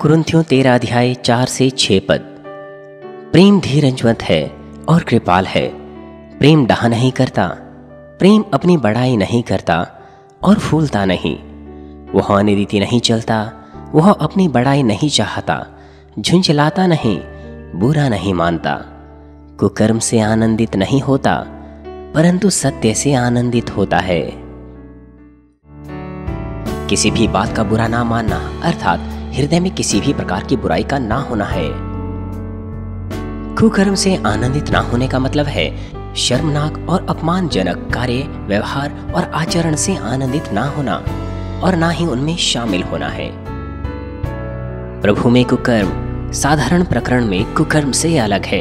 कुरुंथियों तेरा अध्याय चार से छः पद प्रेम धीरंजवत है और कृपाल है प्रेम डहा नहीं करता प्रेम अपनी बड़ाई नहीं करता और फूलता नहीं वह अनिदिति नहीं चलता वह अपनी बड़ाई नहीं चाहता झुंझलाता नहीं बुरा नहीं मानता कुकर्म से आनंदित नहीं होता परंतु सत्य से आनंदित होता है किसी भी बात का बुरा ना मानना अर्थात हृदय में किसी भी प्रकार की बुराई का ना होना है कुकर्म से आनंदित ना होने का मतलब है शर्मनाक और अपमानजनक कार्य व्यवहार और आचरण से आनंदित ना होना और ना ही उनमें शामिल होना है प्रभु में कुकर्म साधारण प्रकरण में कुकर्म से अलग है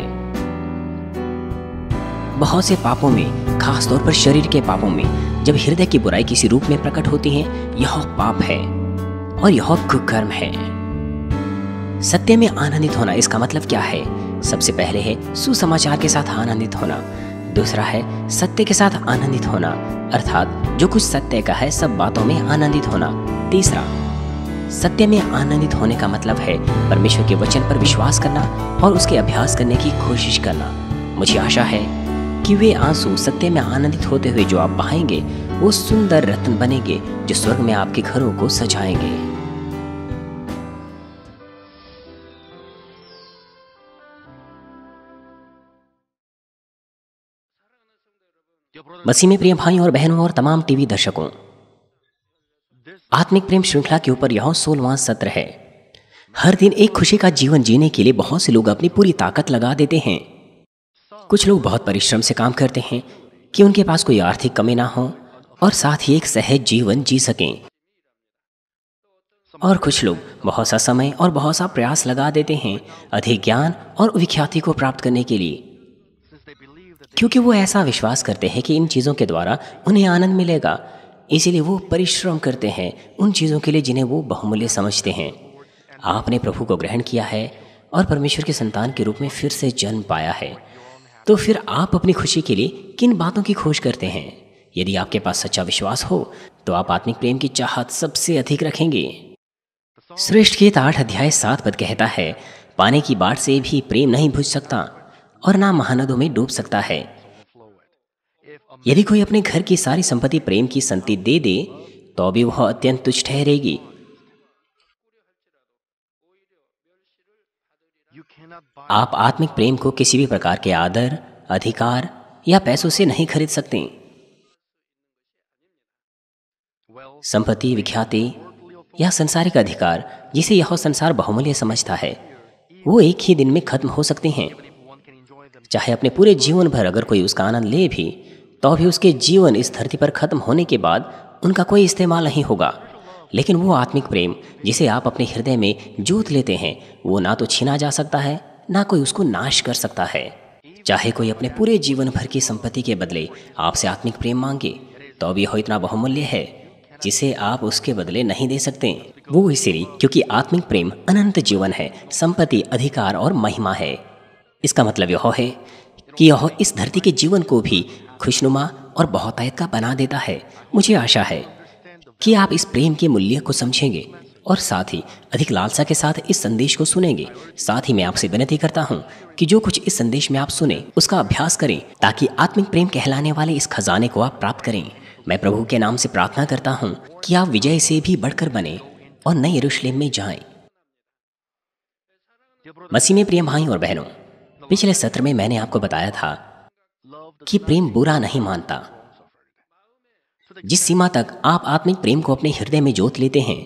बहुत से पापों में खासतौर पर शरीर के पापों में जब हृदय की बुराई किसी रूप में प्रकट होती है यह पाप है और यह कुकर्म है सत्य में आनंदित होना इसका मतलब क्या है सबसे पहले है सुसमाचार के साथ आनंदित होना दूसरा है सत्य के साथ आनंदित होना अर्थात जो कुछ सत्य का है सब बातों में आनंदित होना तीसरा सत्य में आनंदित होने का मतलब है परमेश्वर के वचन पर विश्वास करना और उसके अभ्यास करने की कोशिश करना मुझे आशा है कि वे आंसू सत्य में आनंदित होते हुए जो आप बहाएंगे वो सुंदर रत्न बनेंगे जो स्वर्ग में आपके घरों को सजाएंगे मसीह में प्रिय भाइयों और बहनों और तमाम टीवी दर्शकों आत्मिक प्रेम श्रृंखला के ऊपर यह सोलवा सत्र है हर दिन एक खुशी का जीवन जीने के लिए बहुत से लोग अपनी पूरी ताकत लगा देते हैं कुछ लोग बहुत परिश्रम से काम करते हैं कि उनके पास कोई आर्थिक कमी ना हो और साथ ही एक सहज जीवन जी सकें और कुछ लोग बहुत सा समय और बहुत सा प्रयास लगा देते हैं अधिक ज्ञान और विख्याति को प्राप्त करने के लिए क्योंकि वो ऐसा विश्वास करते हैं कि इन चीज़ों के द्वारा उन्हें आनंद मिलेगा इसीलिए वो परिश्रम करते हैं उन चीज़ों के लिए जिन्हें वो बहुमूल्य समझते हैं आपने प्रभु को ग्रहण किया है और परमेश्वर के संतान के रूप में फिर से जन्म पाया है तो फिर आप अपनी खुशी के लिए किन बातों की खोज करते हैं यदि आपके पास सच्चा विश्वास हो तो आप आत्मिक प्रेम की चाहत सबसे अधिक रखेंगे श्रेष्ठ गीत आठ अध्याय सात पद कहता है पानी की बाढ़ से भी प्रेम नहीं बुझ सकता और ना महानदों में डूब सकता है यदि कोई अपने घर की सारी संपत्ति प्रेम की संति दे दे तो भी वह अत्यंत तुच्छ ठहरेगी आप आत्मिक प्रेम को किसी भी प्रकार के आदर अधिकार या पैसों से नहीं खरीद सकते संपत्ति विख्याति या संसारिक अधिकार जिसे यह संसार बहुमूल्य समझता है वो एक ही दिन में खत्म हो सकते हैं चाहे अपने पूरे जीवन भर अगर कोई उसका आनंद ले भी तो भी उसके जीवन इस धरती पर खत्म होने के बाद उनका कोई इस्तेमाल नहीं होगा लेकिन वो आत्मिक प्रेम जिसे आप अपने हृदय में जोत लेते हैं वो ना तो छीना जा सकता है ना कोई उसको नाश कर सकता है चाहे कोई अपने पूरे जीवन भर की संपत्ति के बदले आपसे आत्मिक प्रेम मांगे तो भी यह इतना बहुमूल्य है जिसे आप उसके बदले नहीं दे सकते वो इसलिए क्योंकि आत्मिक प्रेम अनंत जीवन है संपत्ति अधिकार और महिमा है इसका मतलब यह है कि यह इस धरती के जीवन को भी खुशनुमा और बहुतायत का बना देता है मुझे आशा है कि आप इस प्रेम के मूल्य को समझेंगे और साथ ही अधिक लालसा के साथ इस संदेश को सुनेंगे साथ ही मैं आपसे विनती करता हूँ कि जो कुछ इस संदेश में आप सुने उसका अभ्यास करें ताकि आत्मिक प्रेम कहलाने वाले इस खजाने को आप प्राप्त करें मैं प्रभु के नाम से प्रार्थना करता हूँ कि आप विजय से भी बढ़कर बने और नए यरूशलेम में जाएं। मसीह में प्रिय भाई और बहनों पिछले सत्र में मैंने आपको बताया था कि प्रेम बुरा नहीं मानता जिस सीमा तक आप आत्मिक प्रेम को अपने हृदय में जोत लेते हैं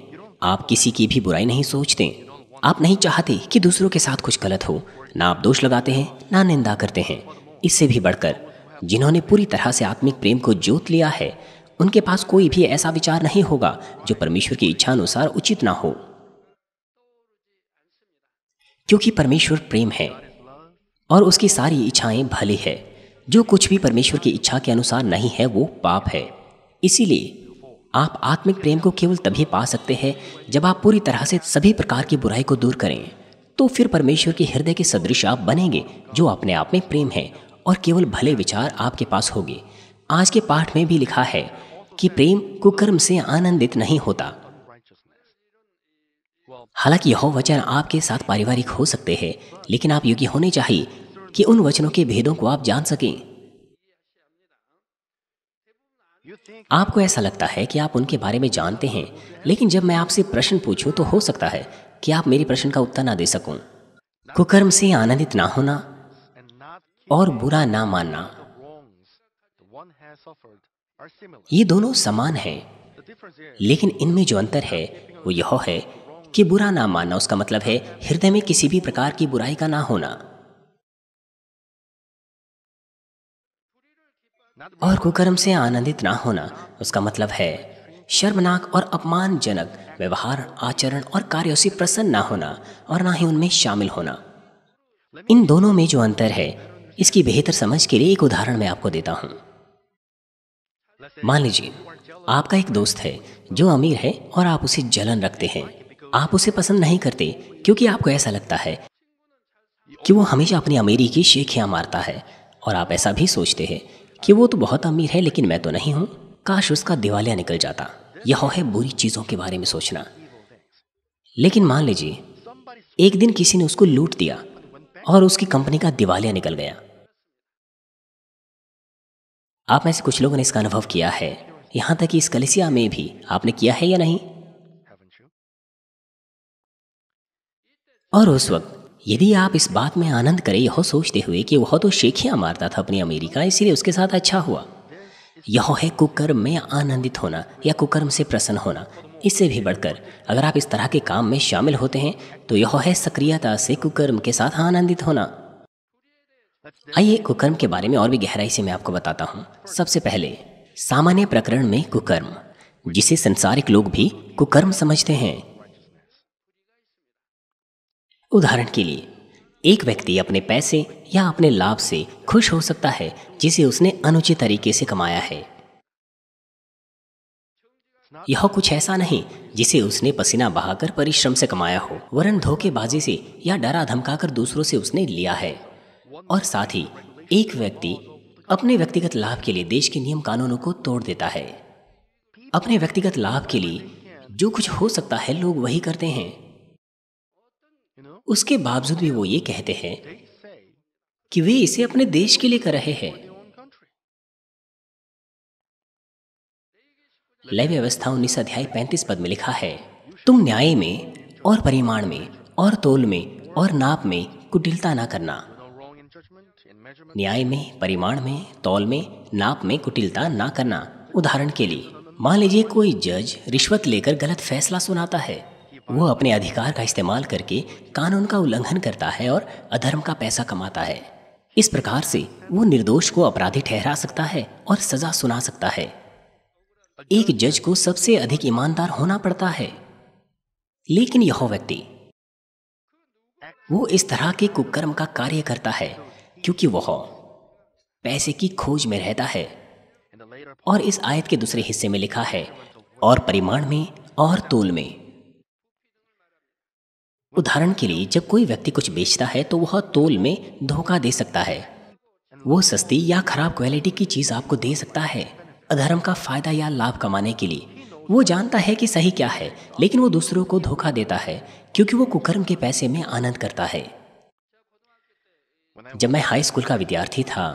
आप किसी की भी बुराई नहीं सोचते आप नहीं चाहते कि दूसरों के साथ कुछ गलत हो ना आप दोष लगाते हैं ना निंदा करते हैं इससे भी बढ़कर जिन्होंने पूरी तरह से आत्मिक प्रेम को जोत लिया है उनके पास कोई भी ऐसा विचार नहीं होगा जो परमेश्वर की इच्छा अनुसार उचित ना हो क्योंकि परमेश्वर प्रेम है और उसकी सारी इच्छाएं भली है जो कुछ भी परमेश्वर की इच्छा के अनुसार नहीं है वो पाप है इसीलिए आप आत्मिक प्रेम को केवल तभी पा सकते हैं जब आप पूरी तरह से सभी प्रकार की बुराई को दूर करें तो फिर परमेश्वर के हृदय के सदृश आप बनेंगे जो अपने आप में प्रेम है और केवल भले विचार आपके पास होंगे आज के पाठ में भी लिखा है कि प्रेम कुकर्म से आनंदित नहीं होता हालांकि यह वचन आपके साथ पारिवारिक हो सकते हैं लेकिन आप योग्य होने चाहिए कि उन वचनों के भेदों को आप जान सकें आपको ऐसा लगता है कि आप उनके बारे में जानते हैं लेकिन जब मैं आपसे प्रश्न पूछूं तो हो सकता है कि आप मेरे प्रश्न का उत्तर ना दे सकूं। कुकर्म से आनंदित ना होना और बुरा ना मानना ये दोनों समान हैं लेकिन इनमें जो अंतर है वो यह है कि बुरा ना मानना उसका मतलब है हृदय में किसी भी प्रकार की बुराई का ना होना और कुकर्म से आनंदित ना होना उसका मतलब है शर्मनाक और अपमानजनक व्यवहार आचरण और कार्यों से प्रसन्न ना होना और ना ही उनमें शामिल होना इन दोनों में जो अंतर है इसकी बेहतर समझ के लिए एक उदाहरण मैं आपको देता हूं मान लीजिए आपका एक दोस्त है जो अमीर है और आप उसे जलन रखते हैं आप उसे पसंद नहीं करते क्योंकि आपको ऐसा लगता है कि वो हमेशा अपनी अमीरी की शेखियां मारता है और आप ऐसा भी सोचते हैं कि वो तो बहुत अमीर है लेकिन मैं तो नहीं हूं काश उसका दिवालिया निकल जाता यह है बुरी चीज़ों के बारे में सोचना लेकिन मान लीजिए एक दिन किसी ने उसको लूट दिया और उसकी कंपनी का दिवालिया निकल गया आप में से कुछ लोगों ने इसका अनुभव किया है यहां तक कि इस कलिसिया में भी आपने किया है या नहीं और उस वक्त यदि आप इस बात में आनंद करें यह सोचते हुए कि वह तो शेखियाँ मारता था अपनी अमेरिका इसीलिए उसके साथ अच्छा हुआ यह है कुकर्म में आनंदित होना या कुकर्म से प्रसन्न होना इससे भी बढ़कर अगर आप इस तरह के काम में शामिल होते हैं तो यह है सक्रियता से कुकर्म के साथ आनंदित होना आइए कुकर्म के बारे में और भी गहराई से मैं आपको बताता हूँ सबसे पहले सामान्य प्रकरण में कुकर्म जिसे संसारिक लोग भी कुकर्म समझते हैं उदाहरण के लिए एक व्यक्ति अपने पैसे या अपने लाभ से खुश हो सकता है जिसे उसने अनुचित तरीके से कमाया है यह कुछ ऐसा नहीं जिसे उसने पसीना बहाकर परिश्रम से कमाया हो वरन धोखेबाजी से या डरा धमकाकर दूसरों से उसने लिया है और साथ ही एक व्यक्ति अपने व्यक्तिगत लाभ के लिए देश के नियम कानूनों को तोड़ देता है अपने व्यक्तिगत लाभ के लिए जो कुछ हो सकता है लोग वही करते हैं उसके बावजूद भी वो ये कहते हैं कि वे इसे अपने देश के लिए कर रहे हैं लय व्यवस्था उन्नीस अध्याय पैंतीस पद में लिखा है तुम न्याय में और परिमाण में और तोल में और नाप में कुटिलता ना करना न्याय में परिमाण में तौल में नाप में कुटिलता ना करना उदाहरण के लिए मान लीजिए कोई जज रिश्वत लेकर गलत फैसला सुनाता है वह अपने अधिकार का इस्तेमाल करके कानून का उल्लंघन करता है और अधर्म का पैसा कमाता है इस प्रकार से वो निर्दोष को अपराधी ठहरा सकता है और सजा सुना सकता है एक जज को सबसे अधिक ईमानदार होना पड़ता है लेकिन यह व्यक्ति वो इस तरह के कुकर्म का कार्य करता है क्योंकि वह पैसे की खोज में रहता है और इस आयत के दूसरे हिस्से में लिखा है और परिमाण में और तोल में उदाहरण के लिए जब कोई व्यक्ति कुछ बेचता है तो वह तोल में धोखा दे सकता है वो सस्ती या खराब क्वालिटी की चीज आपको दे सकता है अधर्म का फायदा या लाभ कमाने के लिए वो जानता है कि सही क्या है लेकिन वो दूसरों को धोखा देता है क्योंकि वो कुकर्म के पैसे में आनंद करता है जब मैं हाई स्कूल का विद्यार्थी था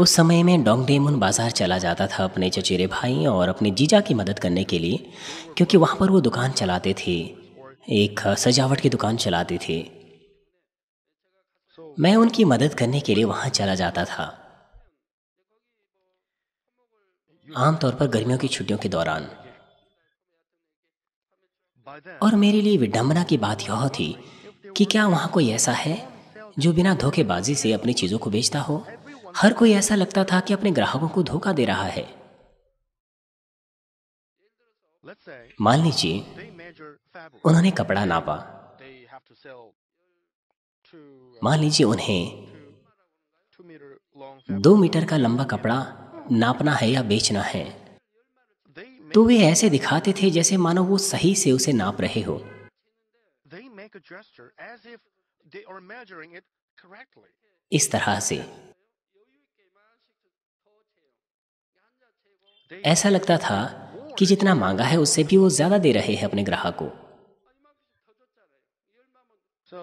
उस समय डोंगडे डोंगडेमुन बाजार चला जाता था अपने चचेरे भाई और अपने जीजा की मदद करने के लिए क्योंकि वहाँ पर वो दुकान चलाते थे एक सजावट की दुकान चलाती थी मैं उनकी मदद करने के लिए वहां चला जाता था आमतौर पर गर्मियों की छुट्टियों के दौरान और मेरे लिए विडम्बना की बात यह थी कि क्या वहां कोई ऐसा है जो बिना धोखेबाजी से अपनी चीज़ों को बेचता हो हर कोई ऐसा लगता था कि अपने ग्राहकों को धोखा दे रहा है मान लीजिए उन्होंने कपड़ा नापा मान लीजिए उन्हें दो मीटर का लंबा कपड़ा नापना है या बेचना है तो वे ऐसे दिखाते थे जैसे मानो वो सही से उसे नाप रहे हो इस तरह से ऐसा लगता था कि जितना मांगा है उससे भी वो ज्यादा दे रहे हैं अपने ग्राहक को So,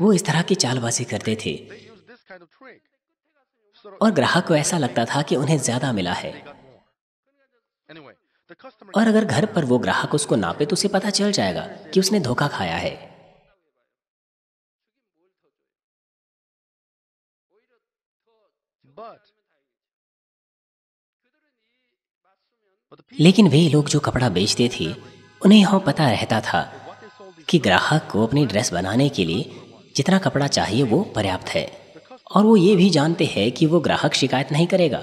वो इस तरह की चालबाजी करते थे और ग्राहक को ऐसा लगता था कि उन्हें ज्यादा मिला है और अगर घर पर वो ग्राहक उसको नापे तो उसे पता चल जाएगा कि उसने धोखा खाया है लेकिन वे लोग जो कपड़ा बेचते थे उन्हें यह पता रहता था कि ग्राहक को अपनी ड्रेस बनाने के लिए जितना कपड़ा चाहिए वो पर्याप्त है और वो ये भी जानते हैं कि वो ग्राहक शिकायत नहीं करेगा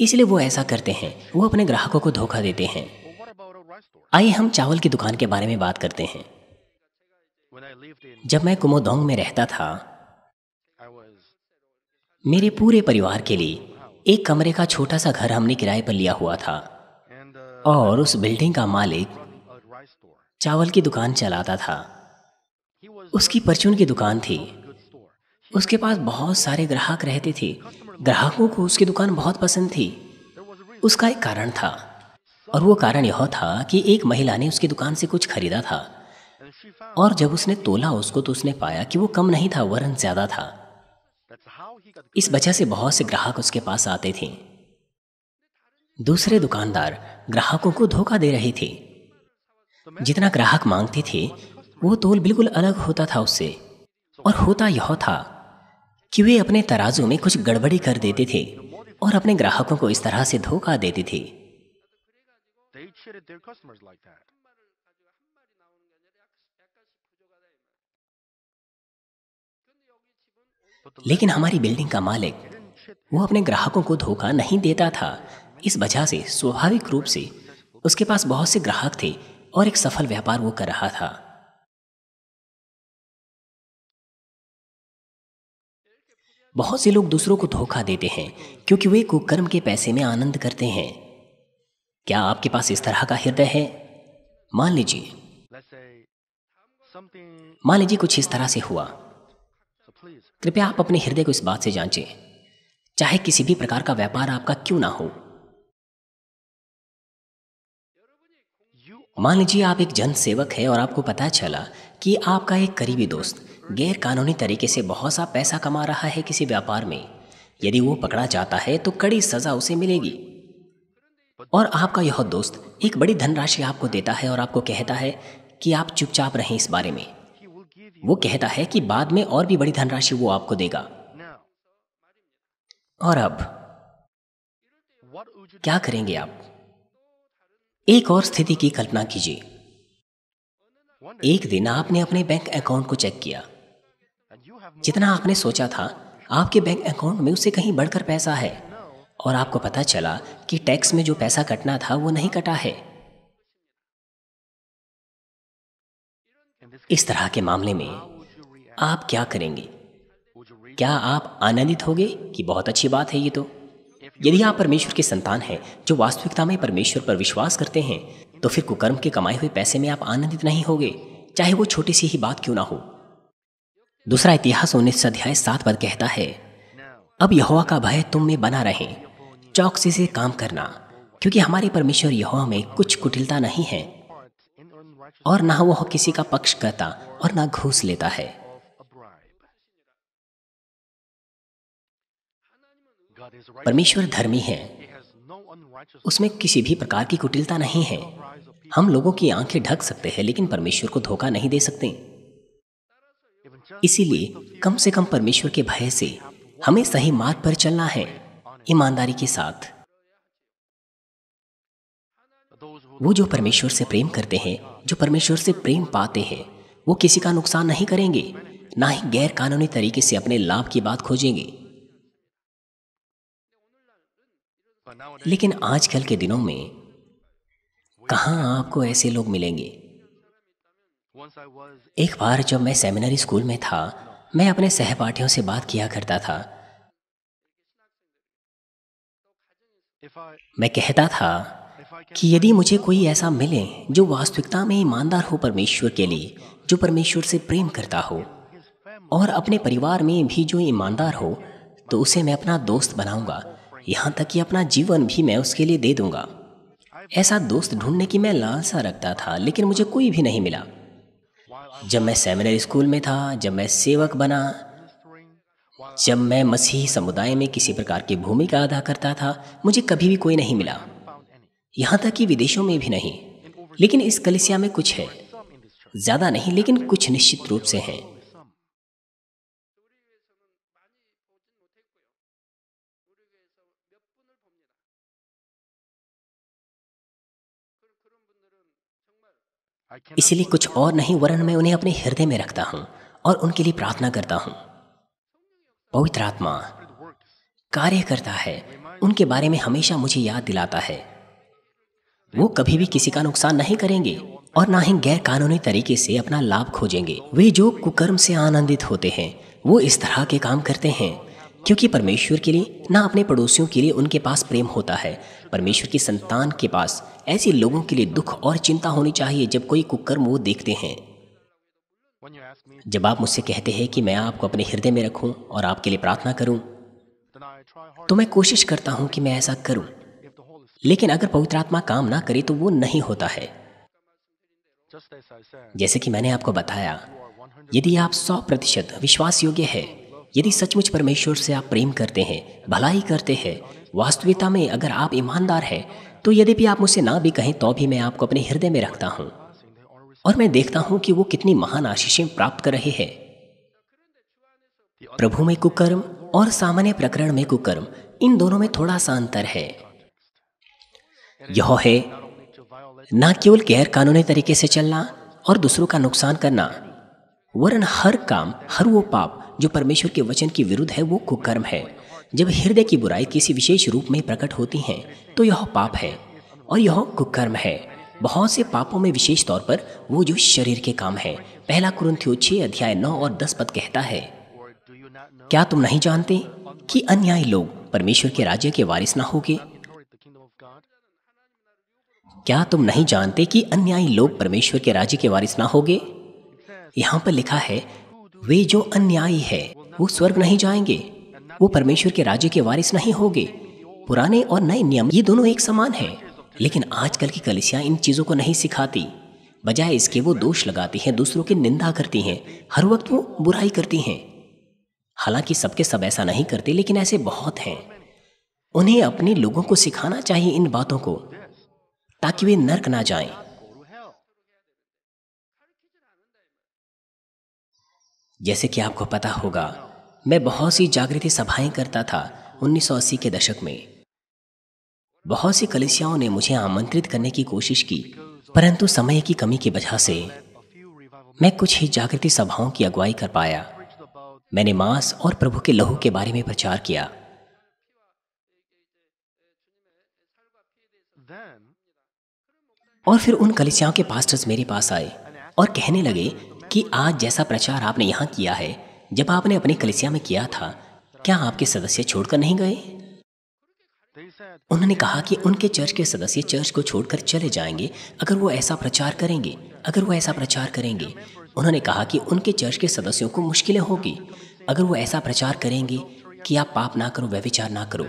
इसलिए वो ऐसा करते हैं वो अपने ग्राहकों को धोखा देते हैं आइए हम चावल की दुकान के बारे में बात करते हैं जब मैं कुमोदोंग में रहता था मेरे पूरे परिवार के लिए एक कमरे का छोटा सा घर हमने किराए पर लिया हुआ था और उस बिल्डिंग का मालिक चावल की दुकान चलाता था उसकी परचून की दुकान थी उसके पास बहुत सारे ग्राहक रहते थे ग्राहकों को उसकी दुकान बहुत पसंद थी उसका एक कारण था और वो कारण यह था कि एक महिला ने उसकी दुकान से कुछ खरीदा था और जब उसने तोला उसको तो उसने पाया कि वो कम नहीं था वरन ज्यादा था इस वजह से बहुत से ग्राहक उसके पास आते थे दूसरे दुकानदार ग्राहकों को धोखा दे रहे थे जितना ग्राहक मांगते थे वो तोल बिल्कुल अलग होता था उससे और होता यह था कि वे अपने तराजू में कुछ गड़बड़ी कर देते थे और अपने ग्राहकों को इस तरह से धोखा देते थे लेकिन हमारी बिल्डिंग का मालिक वो अपने ग्राहकों को धोखा नहीं देता था इस वजह से स्वाभाविक रूप से उसके पास बहुत से ग्राहक थे और एक सफल व्यापार वो कर रहा था बहुत से लोग दूसरों को धोखा देते हैं क्योंकि वे कुकर्म के पैसे में आनंद करते हैं क्या आपके पास इस तरह का हृदय है मान लीजिए मान लीजिए कुछ इस तरह से हुआ कृपया आप अपने हृदय को इस बात से जांचें चाहे किसी भी प्रकार का व्यापार आपका क्यों ना हो मान लीजिए आप एक जन सेवक है और आपको पता चला कि आपका एक करीबी दोस्त गैर कानूनी तरीके से बहुत सा पैसा कमा रहा है किसी व्यापार में यदि वो पकड़ा जाता है तो कड़ी सजा उसे मिलेगी और आपका यह दोस्त एक बड़ी धनराशि आपको देता है और आपको कहता है कि आप चुपचाप रहें इस बारे में वो कहता है कि बाद में और भी बड़ी धनराशि वो आपको देगा और अब क्या करेंगे आप एक और स्थिति की कल्पना कीजिए एक दिन आपने अपने बैंक अकाउंट को चेक किया जितना आपने सोचा था आपके बैंक अकाउंट में उससे कहीं बढ़कर पैसा है और आपको पता चला कि टैक्स में जो पैसा कटना था वो नहीं कटा है इस तरह के मामले में आप क्या करेंगे क्या आप आनंदित होगे कि बहुत अच्छी बात है ये तो यदि आप परमेश्वर के संतान हैं जो वास्तविकता में परमेश्वर पर विश्वास करते हैं तो फिर कुकर्म के कमाए हुए पैसे में आप आनंदित नहीं होंगे चाहे वो छोटी सी ही बात क्यों ना हो दूसरा इतिहास उन्नीस अध्याय सात पद कहता है अब यहोवा का भय तुम में बना रहे चौकसी से काम करना क्योंकि हमारे परमेश्वर यहोवा में कुछ कुटिलता नहीं है और ना वह किसी का पक्ष करता और ना घूस लेता है परमेश्वर धर्मी है उसमें किसी भी प्रकार की कुटिलता नहीं है हम लोगों की आंखें ढक सकते हैं लेकिन परमेश्वर को धोखा नहीं दे सकते इसीलिए कम से कम परमेश्वर के भय से हमें सही मार्ग पर चलना है ईमानदारी के साथ वो जो परमेश्वर से प्रेम करते हैं जो परमेश्वर से प्रेम पाते हैं वो किसी का नुकसान नहीं करेंगे ना ही गैर कानूनी तरीके से अपने लाभ की बात खोजेंगे लेकिन आजकल के दिनों में कहाँ आपको ऐसे लोग मिलेंगे एक बार जब मैं सेमिनरी स्कूल में था मैं अपने सहपाठियों से बात किया करता था मैं कहता था कि यदि मुझे कोई ऐसा मिले जो वास्तविकता में ईमानदार हो परमेश्वर के लिए जो परमेश्वर से प्रेम करता हो और अपने परिवार में भी जो ईमानदार हो तो उसे मैं अपना दोस्त बनाऊंगा यहाँ तक कि अपना जीवन भी मैं उसके लिए दे दूंगा ऐसा दोस्त ढूंढने की मैं लालसा रखता था लेकिन मुझे कोई भी नहीं मिला जब मैं सेमिनरी स्कूल में था जब मैं सेवक बना जब मैं मसीही समुदाय में किसी प्रकार की भूमिका अदा करता था मुझे कभी भी कोई नहीं मिला यहाँ तक कि विदेशों में भी नहीं लेकिन इस कलिसिया में कुछ है ज़्यादा नहीं लेकिन कुछ निश्चित रूप से हैं इसीलिए कुछ और नहीं वरन मैं उन्हें अपने हृदय में रखता हूँ और उनके लिए प्रार्थना करता हूं पवित्र आत्मा कार्य करता है उनके बारे में हमेशा मुझे याद दिलाता है वो कभी भी किसी का नुकसान नहीं करेंगे और ना ही गैर कानूनी तरीके से अपना लाभ खोजेंगे वे जो कुकर्म से आनंदित होते हैं वो इस तरह के काम करते हैं क्योंकि परमेश्वर के लिए ना अपने पड़ोसियों के लिए उनके पास प्रेम होता है परमेश्वर की संतान के पास ऐसे लोगों के लिए दुख और चिंता होनी चाहिए जब कोई कुकर्म वो देखते हैं जब आप मुझसे कहते हैं कि मैं आपको अपने हृदय में रखूं और आपके लिए प्रार्थना करूं, तो मैं कोशिश करता हूं कि मैं ऐसा करूं। लेकिन अगर पवित्र आत्मा काम ना करे तो वो नहीं होता है जैसे कि मैंने आपको बताया यदि आप सौ प्रतिशत विश्वास योग्य है यदि सचमुच परमेश्वर से आप प्रेम करते हैं भलाई करते हैं वास्तविकता में अगर आप ईमानदार हैं तो यदि भी आप मुझसे ना भी कहें तो भी मैं आपको अपने हृदय में रखता हूँ और मैं देखता हूँ कि वो कितनी महान आशीषें प्राप्त कर रहे हैं प्रभु में कुकर्म और सामान्य प्रकरण में कुकर्म इन दोनों में थोड़ा सा अंतर है यह है न केवल गैर कानूनी तरीके से चलना और दूसरों का नुकसान करना वरन हर काम हर वो पाप जो परमेश्वर के वचन के विरुद्ध है वो कुकर्म है जब हृदय की बुराई किसी विशेष रूप में प्रकट होती है तो यह पाप है और यह कुकर्म है बहुत से पापों में विशेष तौर पर वो जो शरीर के काम है पहला कुरंथियो छः अध्याय नौ और दस पद कहता है क्या तुम नहीं जानते कि अन्यायी लोग परमेश्वर के राज्य के वारिस ना होंगे क्या तुम नहीं जानते कि अन्यायी लोग परमेश्वर के राज्य के वारिस ना होंगे यहाँ पर लिखा है वे जो अन्यायी है वो स्वर्ग नहीं जाएंगे वो परमेश्वर के राज्य के वारिस नहीं होंगे पुराने और नए नियम ये दोनों एक समान है लेकिन आजकल की कलिसिया इन चीज़ों को नहीं सिखाती बजाय इसके वो दोष लगाती हैं दूसरों की निंदा करती हैं हर वक्त वो बुराई करती हैं हालांकि सबके सब ऐसा नहीं करते लेकिन ऐसे बहुत हैं उन्हें अपने लोगों को सिखाना चाहिए इन बातों को ताकि वे नर्क ना जाएं। जैसे कि आपको पता होगा मैं बहुत सी जागृति सभाएं करता था 1980 के दशक में बहुत सी कलिसियाओं ने मुझे आमंत्रित करने की कोशिश की परंतु समय की कमी की वजह से मैं कुछ ही जागृति सभाओं की अगुवाई कर पाया मैंने मांस और प्रभु के लहू के बारे में प्रचार किया और फिर उन कलिसियाओं के पास्टर्स मेरे पास आए और कहने लगे कि आज जैसा प्रचार आपने यहाँ किया है जब आपने अपनी कलिसिया में किया था क्या आपके सदस्य छोड़कर नहीं गए उन्होंने कहा कि उनके चर्च के सदस्य चर्च को छोड़कर चले जाएंगे अगर वो ऐसा प्रचार करेंगे अगर वो ऐसा प्रचार करेंगे उन्होंने कहा कि उनके चर्च के सदस्यों को मुश्किलें होगी अगर वो ऐसा प्रचार करेंगे कि आप पाप ना करो व्यविचार ना करो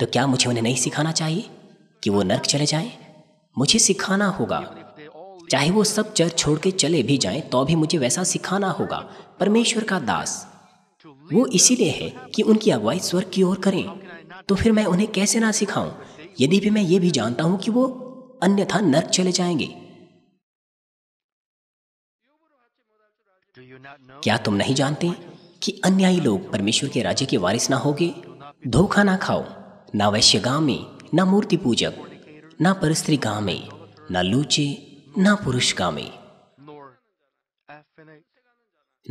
तो क्या मुझे उन्हें नहीं सिखाना चाहिए कि वो नर्क चले जाएं? मुझे सिखाना होगा चाहे वो सब चर्च छोड़ के चले भी जाएं तो भी मुझे वैसा सिखाना होगा परमेश्वर का दास वो इसीलिए है कि उनकी अगुवाई स्वर्ग की ओर करें तो फिर मैं उन्हें कैसे ना सिखाऊं यदि भी मैं ये भी जानता हूं कि वो अन्यथा नर्क चले जाएंगे क्या तुम नहीं जानते कि अन्यायी लोग परमेश्वर के राज्य के वारिस ना होगे धोखा ना खाओ ना वैश्य गांव में ना मूर्ति पूजक ना परस्त्री गांव में ना लूचे ना पुरुषकामी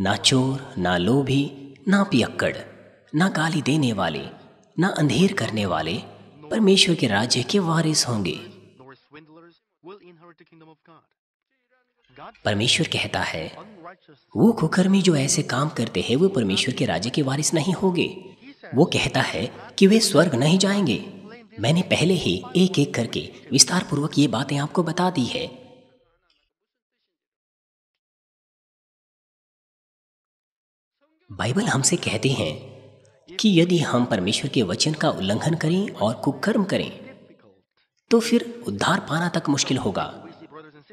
ना चोर ना लोभी ना पियक्कड़ ना गाली देने वाले ना अंधेर करने वाले परमेश्वर के राज्य के वारिस होंगे परमेश्वर कहता है वो कुकर्मी जो ऐसे काम करते हैं वो परमेश्वर के राज्य के वारिस नहीं होंगे वो कहता है कि वे स्वर्ग नहीं जाएंगे मैंने पहले ही एक एक करके विस्तार पूर्वक ये बातें आपको बता दी है बाइबल हमसे कहते हैं कि यदि हम परमेश्वर के वचन का उल्लंघन करें और कुकर्म करें तो फिर उद्धार पाना तक मुश्किल होगा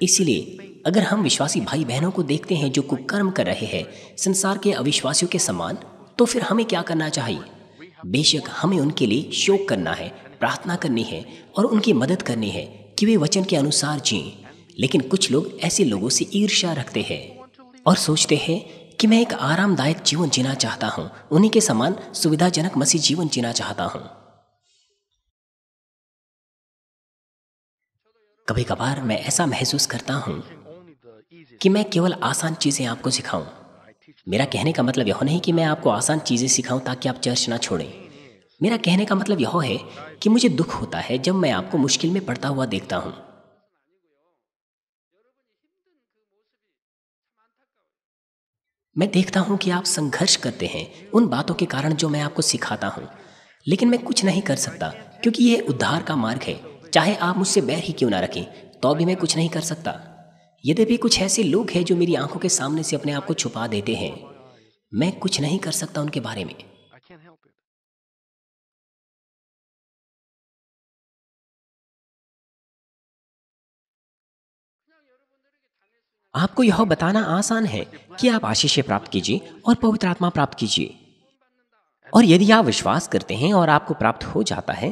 इसलिए अगर हम विश्वासी भाई बहनों को देखते हैं जो कुकर्म कर रहे हैं संसार के अविश्वासियों के समान तो फिर हमें क्या करना चाहिए बेशक हमें उनके लिए शोक करना है प्रार्थना करनी है और उनकी मदद करनी है कि वे वचन के अनुसार जिये लेकिन कुछ लोग ऐसे लोगों से ईर्ष्या रखते हैं और सोचते हैं कि मैं एक आरामदायक जीवन जीना चाहता हूं उन्हीं के समान सुविधाजनक मसीह जीवन जीना चाहता हूं कभी कभार मैं ऐसा महसूस करता हूं कि मैं केवल आसान चीजें आपको सिखाऊं मेरा कहने का मतलब यह नहीं कि मैं आपको आसान चीजें सिखाऊं ताकि आप चर्च ना छोड़ें मेरा कहने का मतलब यह है कि मुझे दुख होता है जब मैं आपको मुश्किल में पड़ता हुआ देखता हूं मैं देखता हूँ कि आप संघर्ष करते हैं उन बातों के कारण जो मैं आपको सिखाता हूँ लेकिन मैं कुछ नहीं कर सकता क्योंकि ये उद्धार का मार्ग है चाहे आप मुझसे बैर ही क्यों ना रखें तो भी मैं कुछ नहीं कर सकता यद्यपि कुछ ऐसे लोग हैं जो मेरी आंखों के सामने से अपने आप को छुपा देते हैं मैं कुछ नहीं कर सकता उनके बारे में आपको यह बताना आसान है कि आप आशीष प्राप्त कीजिए और पवित्र आत्मा प्राप्त कीजिए और यदि आप विश्वास करते हैं और आपको प्राप्त हो जाता है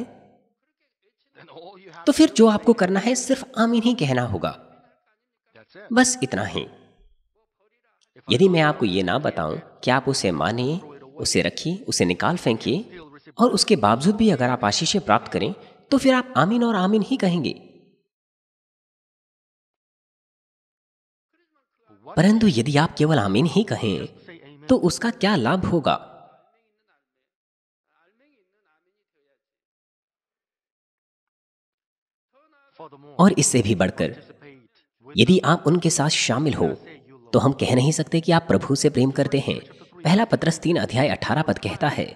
तो फिर जो आपको करना है सिर्फ आमीन ही कहना होगा बस इतना ही यदि मैं आपको ये ना बताऊं कि आप उसे माने उसे रखिए उसे निकाल फेंकिए और उसके बावजूद भी अगर आप आशीष प्राप्त करें तो फिर आप आमीन और आमीन ही कहेंगे परंतु यदि आप केवल आमीन ही कहें तो उसका क्या लाभ होगा और इससे भी बढ़कर यदि आप उनके साथ शामिल हो तो हम कह नहीं सकते कि आप प्रभु से प्रेम करते हैं पहला पत्रस तीन अध्याय अठारह पद कहता है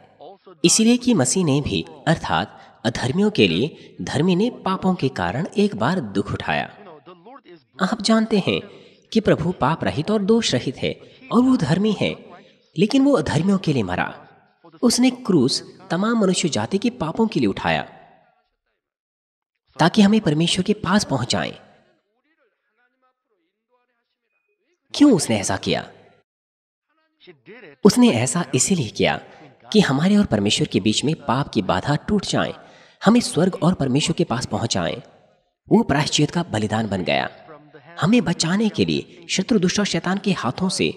इसीलिए कि मसीह ने भी अर्थात अधर्मियों के लिए धर्मी ने पापों के कारण एक बार दुख उठाया आप जानते हैं कि प्रभु पाप रहित और दोष रहित है और वो धर्मी है लेकिन वो अधर्मियों के लिए मरा उसने क्रूस तमाम मनुष्य जाति के पापों के लिए उठाया ताकि हमें परमेश्वर के पास पहुंचाए क्यों उसने ऐसा किया उसने ऐसा इसीलिए किया कि हमारे और परमेश्वर के बीच में पाप की बाधा टूट जाए हमें स्वर्ग और परमेश्वर के पास पहुंचाए वो प्रायश्चित का बलिदान बन गया हमें बचाने के लिए शत्रु दुष्ट और शैतान के हाथों से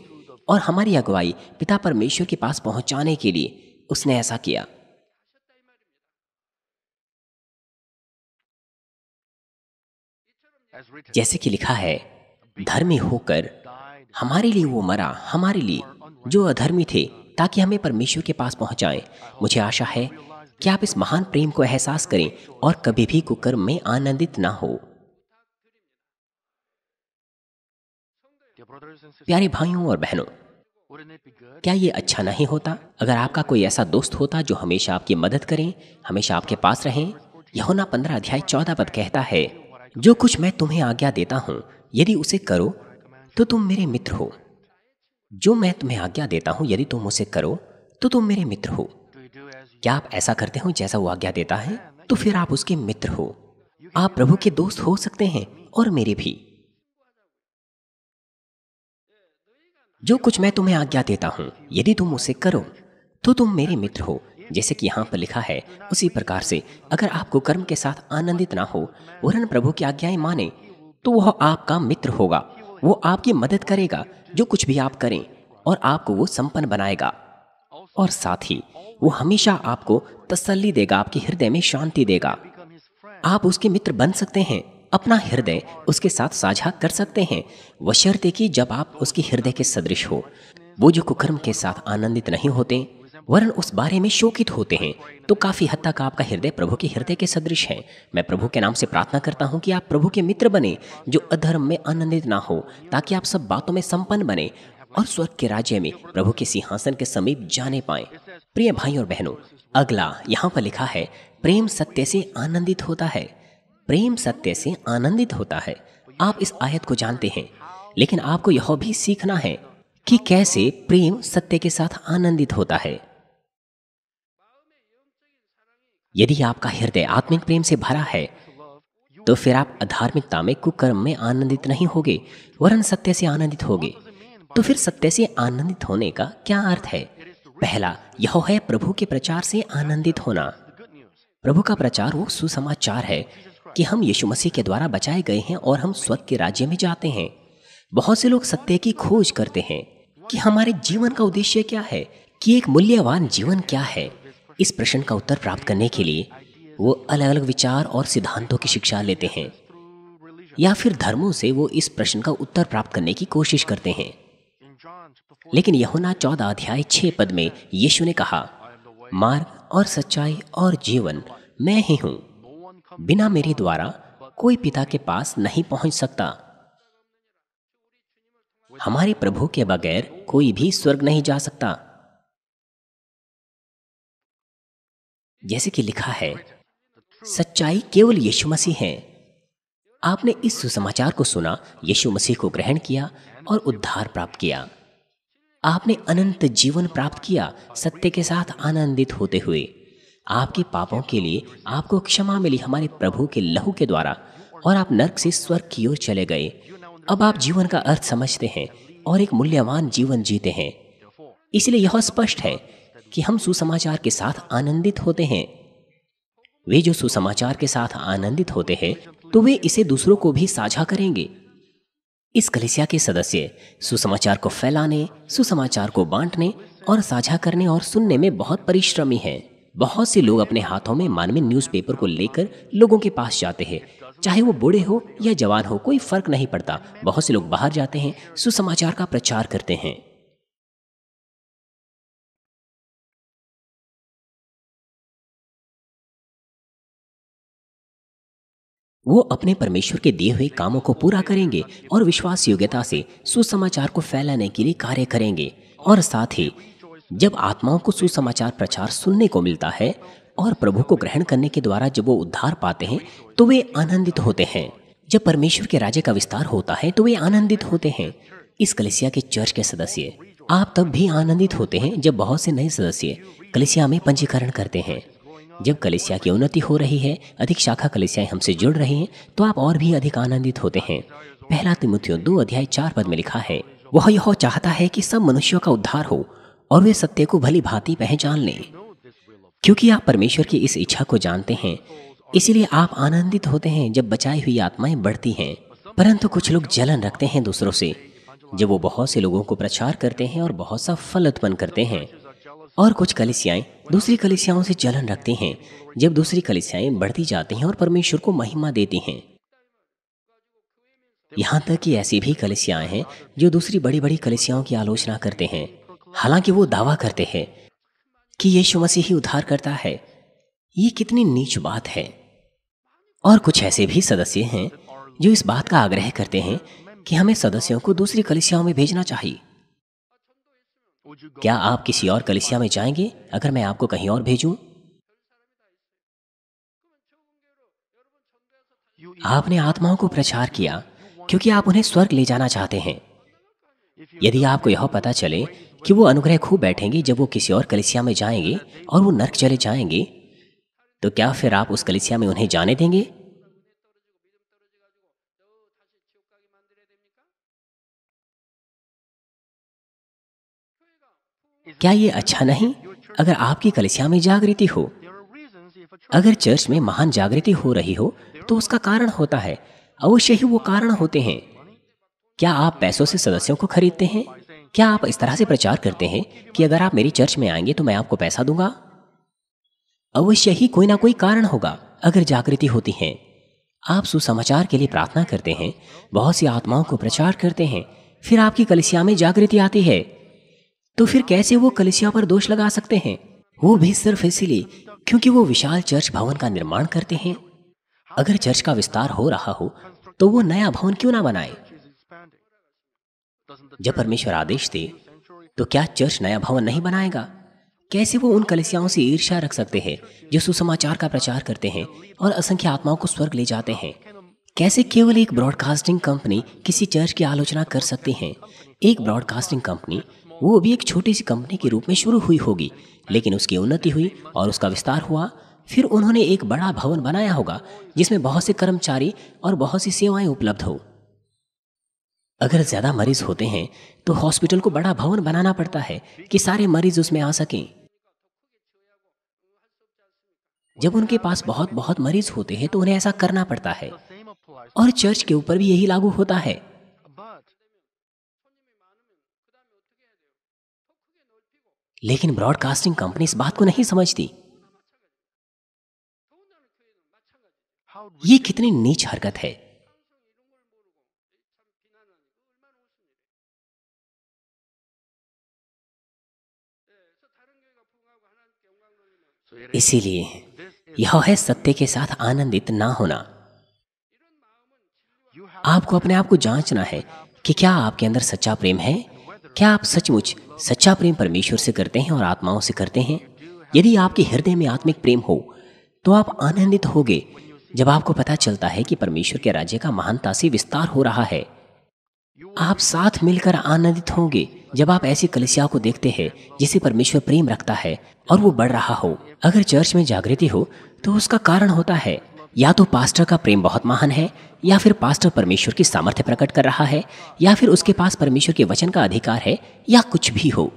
और हमारी अगुवाई पिता परमेश्वर के पास पहुंचाने के लिए उसने ऐसा किया जैसे कि लिखा है धर्मी होकर हमारे लिए वो मरा हमारे लिए जो अधर्मी थे ताकि हमें परमेश्वर के पास पहुंचाएं मुझे आशा है कि आप इस महान प्रेम को एहसास करें और कभी भी कुकर्म में आनंदित ना हो प्यारे भाइयों और बहनों क्या ये अच्छा नहीं होता अगर आपका कोई ऐसा दोस्त होता जो हमेशा आपकी मदद करें हमेशा आपके पास रहें यहोना पंद्रह अध्याय चौदह पद कहता है जो कुछ मैं तुम्हें आज्ञा देता हूं यदि उसे करो तो तुम मेरे मित्र हो जो मैं तुम्हें आज्ञा देता हूँ यदि तुम उसे करो तो तुम मेरे मित्र हो क्या आप ऐसा करते हो जैसा वो आज्ञा देता है तो फिर आप उसके मित्र हो आप प्रभु के दोस्त हो सकते हैं और मेरे भी जो कुछ मैं तुम्हें आज्ञा देता हूँ यदि तुम उसे करो तो तुम मेरे मित्र हो जैसे कि यहाँ पर लिखा है उसी प्रकार से अगर आपको कर्म के साथ आनंदित ना हो वरन प्रभु की आज्ञाएं माने तो वह आपका मित्र होगा वो आपकी मदद करेगा जो कुछ भी आप करें और आपको वो संपन्न बनाएगा और साथ ही वो हमेशा आपको तसल्ली देगा आपके हृदय में शांति देगा आप उसके मित्र बन सकते हैं अपना हृदय उसके साथ साझा कर सकते हैं वशर्ते कि जब आप उसके हृदय के सदृश हो वो जो कुकर्म के साथ आनंदित नहीं होते वरन उस बारे में शोकित होते हैं तो काफ़ी हद तक आपका हृदय प्रभु के हृदय के सदृश है मैं प्रभु के नाम से प्रार्थना करता हूँ कि आप प्रभु के मित्र बने जो अधर्म में आनंदित ना हो ताकि आप सब बातों में संपन्न बने और स्वर्ग के राज्य में प्रभु के सिंहासन के समीप जाने पाए प्रिय भाई और बहनों अगला यहाँ पर लिखा है प्रेम सत्य से आनंदित होता है प्रेम सत्य से आनंदित होता है आप इस आयत को जानते हैं लेकिन आपको यह भी सीखना है कि कैसे प्रेम सत्य के साथ आनंदित होता है यदि आपका हृदय आत्मिक प्रेम से भरा है तो फिर आप अधार्मिकता में कुकर्म में आनंदित नहीं होगे वरन सत्य से आनंदित होगे तो फिर सत्य से आनंदित होने का क्या अर्थ है पहला यह है प्रभु के प्रचार से आनंदित होना प्रभु का प्रचार वो सुसमाचार है कि हम यीशु मसीह के द्वारा बचाए गए हैं और हम स्वर्ग के राज्य में जाते हैं बहुत से लोग सत्य की खोज करते हैं कि हमारे जीवन का उद्देश्य क्या है कि एक मूल्यवान जीवन क्या है इस प्रश्न का उत्तर प्राप्त करने के लिए वो अलग अलग विचार और सिद्धांतों की शिक्षा लेते हैं या फिर धर्मों से वो इस प्रश्न का उत्तर प्राप्त करने की कोशिश करते हैं लेकिन यहुना चौदह अध्याय छह पद में यीशु ने कहा मार्ग और सच्चाई और जीवन मैं ही हूँ बिना मेरे द्वारा कोई पिता के पास नहीं पहुंच सकता हमारे प्रभु के बगैर कोई भी स्वर्ग नहीं जा सकता जैसे कि लिखा है सच्चाई केवल यीशु मसीह है आपने इस सुसमाचार को सुना यीशु मसीह को ग्रहण किया और उद्धार प्राप्त किया आपने अनंत जीवन प्राप्त किया सत्य के साथ आनंदित होते हुए आपके पापों के लिए आपको क्षमा मिली हमारे प्रभु के लहू के द्वारा और आप नर्क से स्वर्ग की ओर चले गए अब आप जीवन का अर्थ समझते हैं और एक मूल्यवान जीवन जीते हैं इसलिए यह स्पष्ट है कि हम सुसमाचार के साथ आनंदित होते हैं वे जो सुसमाचार के साथ आनंदित होते हैं तो वे इसे दूसरों को भी साझा करेंगे इस कलिसिया के सदस्य सुसमाचार को फैलाने सुसमाचार को बांटने और साझा करने और सुनने में बहुत परिश्रमी हैं बहुत से लोग अपने हाथों में मान में न्यूज़पेपर को लेकर लोगों के पास जाते हैं चाहे वो बूढ़े हो या जवान हो कोई फर्क नहीं पड़ता बहुत से लोग बाहर जाते हैं सुसमाचार का प्रचार करते हैं वो अपने परमेश्वर के दिए हुए कामों को पूरा करेंगे और विश्वास योग्यता से सुसमाचार को फैलाने के लिए कार्य करेंगे और साथ ही जब आत्माओं को सुसमाचार प्रचार सुनने को मिलता है और प्रभु को ग्रहण करने के द्वारा जब वो उद्धार पाते हैं तो वे आनंदित होते हैं जब परमेश्वर के राज्य का विस्तार होता है तो वे आनंदित होते हैं इस कलिसिया के चर्च के सदस्य आप तब भी आनंदित होते हैं जब बहुत से नए सदस्य कलिसिया में पंजीकरण करते हैं जब कलिसिया की उन्नति हो रही है अधिक शाखा कलिसियाएं हमसे जुड़ रही हैं तो आप और भी अधिक आनंदित होते हैं पहला तिमुथियो दो अध्याय चार पद में लिखा है वह यह चाहता है कि सब मनुष्यों का उद्धार हो और वे सत्य को भली भांति पहचान लें क्योंकि आप परमेश्वर की इस इच्छा को जानते हैं इसीलिए आप आनंदित होते हैं जब बचाई हुई आत्माएं बढ़ती हैं परंतु कुछ लोग जलन रखते हैं दूसरों से जब वो बहुत से लोगों को प्रचार करते हैं और बहुत सा फल उत्पन्न करते हैं और कुछ कलिसियाएं दूसरी कलिसियाओं से जलन रखती हैं जब दूसरी कलिसियाएं बढ़ती जाती हैं और परमेश्वर को महिमा देती हैं यहाँ तक कि ऐसी भी कलिसियाएं हैं जो दूसरी बड़ी बड़ी कलिसियाओं की आलोचना करते हैं हालांकि वो दावा करते हैं कि यीशु मसीह ही उद्धार करता है ये कितनी नीच बात है और कुछ ऐसे भी सदस्य हैं जो इस बात का आग्रह करते हैं कि हमें सदस्यों को दूसरी कलिसियाओं में भेजना चाहिए क्या आप किसी और कलिसिया में जाएंगे अगर मैं आपको कहीं और भेजूं? आपने आत्माओं को प्रचार किया क्योंकि आप उन्हें स्वर्ग ले जाना चाहते हैं यदि आपको यह पता चले कि वो अनुग्रह खूब बैठेंगे जब वो किसी और कलिसिया में जाएंगे और वो नर्क चले जाएंगे तो क्या फिर आप उस कलिसिया में उन्हें जाने देंगे क्या ये अच्छा नहीं अगर आपकी कलिसिया में जागृति हो अगर चर्च में महान जागृति हो रही हो तो उसका कारण होता है अवश्य ही वो कारण होते हैं क्या आप पैसों से सदस्यों को खरीदते हैं क्या आप इस तरह से प्रचार करते हैं कि अगर आप मेरी चर्च में आएंगे तो मैं आपको पैसा दूंगा अवश्य ही कोई ना कोई कारण होगा अगर जागृति होती है आप सुसमाचार के लिए प्रार्थना करते हैं बहुत सी आत्माओं को प्रचार करते हैं फिर आपकी कलिसिया में जागृति आती है तो फिर कैसे वो कलिसिया पर दोष लगा सकते हैं वो भी सिर्फ इसीलिए क्योंकि वो विशाल चर्च भवन का निर्माण करते हैं अगर चर्च का विस्तार हो रहा हो तो वो नया भवन क्यों ना बनाए जब परमेश्वर आदेश दे तो क्या चर्च नया भवन नहीं बनाएगा कैसे वो उन कलिसियाओं से ईर्ष्या रख सकते हैं जो सुसमाचार का प्रचार करते हैं और असंख्य आत्माओं को स्वर्ग ले जाते हैं कैसे केवल एक ब्रॉडकास्टिंग कंपनी किसी चर्च की आलोचना कर सकती है एक ब्रॉडकास्टिंग कंपनी वो भी एक छोटी सी कंपनी के रूप में शुरू हुई होगी लेकिन उसकी उन्नति हुई और उसका विस्तार हुआ फिर उन्होंने एक बड़ा भवन बनाया होगा जिसमें बहुत से कर्मचारी और बहुत सी सेवाएं उपलब्ध हो अगर ज़्यादा मरीज होते हैं तो हॉस्पिटल को बड़ा भवन बनाना पड़ता है कि सारे मरीज उसमें आ सकें जब उनके पास बहुत बहुत मरीज होते हैं तो उन्हें ऐसा करना पड़ता है और चर्च के ऊपर भी यही लागू होता है लेकिन ब्रॉडकास्टिंग कंपनी इस बात को नहीं समझती ये कितनी नीच हरकत है इसीलिए यह है सत्य के साथ आनंदित ना होना आपको अपने आप को जांचना है कि क्या आपके अंदर सच्चा प्रेम है क्या आप सचमुच सच्चा प्रेम परमेश्वर से करते हैं और आत्माओं से करते हैं यदि आपके हृदय में आत्मिक प्रेम हो तो आप आनंदित होगे जब आपको पता चलता है कि परमेश्वर के राज्य का महानता से विस्तार हो रहा है आप साथ मिलकर आनंदित होंगे जब आप ऐसी कलिसिया को देखते हैं जिसे परमेश्वर प्रेम रखता है और वो बढ़ रहा हो अगर चर्च में जागृति हो तो उसका कारण होता है या तो पास्टर का प्रेम बहुत महान है या फिर पास्टर परमेश्वर की सामर्थ्य प्रकट कर रहा है या फिर उसके पास परमेश्वर के वचन का अधिकार है या कुछ भी हो